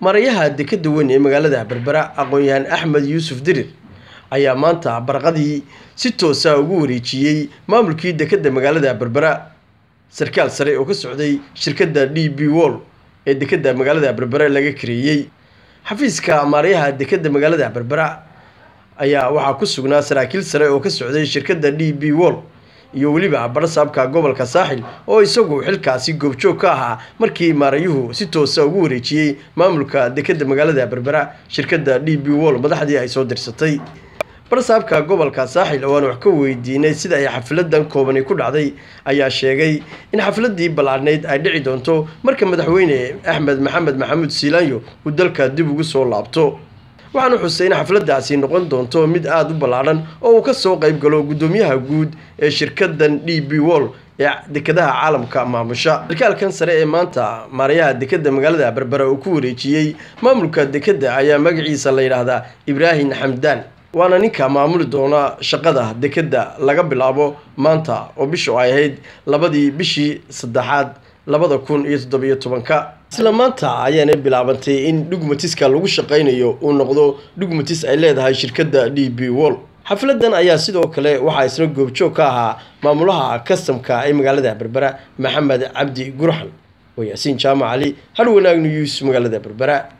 marayaha dekeda weyn ee magaalada berbera aqoon yahaan axmed yuusuf dirir ayaa maanta barqadii si toosa ah ugu wareejiyey maamulkii dekeda magaalada berbera sarkaal sare oo ka socday shirkadda d b wol ee dekeda magaalada berbera laga kareeyey xafiiska maarayaha dekeda magaalada berbera ayaa waxaa ku sugnaa saraakiil sare oo ka socday shirkadda d b wol iyo weliba abadha gobolka saaxil oo isaguo xilkaasi goobjoog ka ahaa markii maarayuhu si toosa ugu wareejiyey maamulka dekeda magaalada berbera shirkadda d b wol madaxdii ay soo dirsatay barsaabka gobolka saaxil oo aan wax ka weydiinay sida ay xafladan koobani ku dhacday ayaa sheegay in xafladii ballaarneyd ay dhici doonto marka madaxweyne axmed maxamed maxamuud siilaanyo uu dalka dib ugu soo laabto waxaana xusay in xafladdaasi noqon doonto mid aada u ballaadhan oo uu ka soo galo guddoomiyaha guud ee shirkadan d b wol ee dekedaha caalamka maamusha sarkaalkan sare ee maanta maarayaha dekadda magaalada berbera uu ku wareejiyey maamulka dekadda ayaa magaciisa la yidhaahdaa ibraahim xamdaan waana ninka maamuli doona shaqada dekadda laga bilaabo maanta oo bishu ay ahayd labadii bishii saddexaad labada kun iyo toddobiyo tobanka isla maanta ayaanay bilaabantay in dhugmatiska lagu shaqaynayo uu noqdo dhugmatis ay leedahay shirkadda d b wol xafladdan ayaa sidoo kale waxaa isna goobjoog ka ahaa maamulaha kastamka ee magaalada berbera maxamed cabdi gurxan oo yaasiin jaamac cali har wanaag news magaalada berbera